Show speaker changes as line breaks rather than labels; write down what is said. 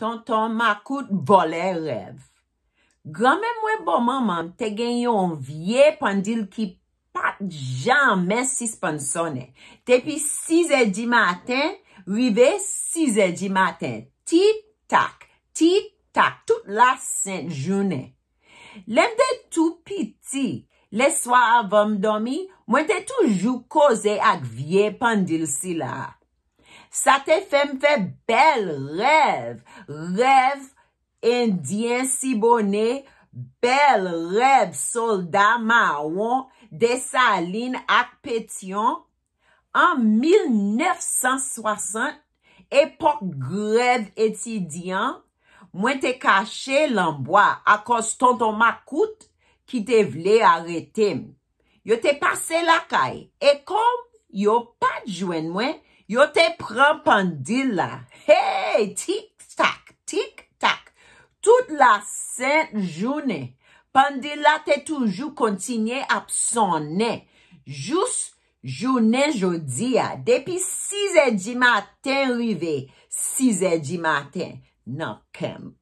Ton ton makout bole rev. Grame mwen bo mamam te genyon vie pandil ki pat jamen sisponsone. Tepi 6 e di maten, rive 6 e di maten. Tit tak, tit tak, tout la sent jounen. Levde tou piti. Le swa avom domi, mwen te toujou koze ak vie pandil sila. Sa te fèm fè bel rêv, rêv indyen si bonè, bel rêv soldat marwon de sa alin ak petyon. An 1960, epok grev etidyan, mwen te kache l'anboi akos tonton makout ki te vle arete m. Yo te pase lakay e kom yo pat jwen mwen Yo te pren pandila, hey, tik tak, tik tak, tout la sent jounen, pandila te toujou kontinye ap sonen, jous jounen jodia, depi 6 e di maten rive, 6 e di maten, nan kem.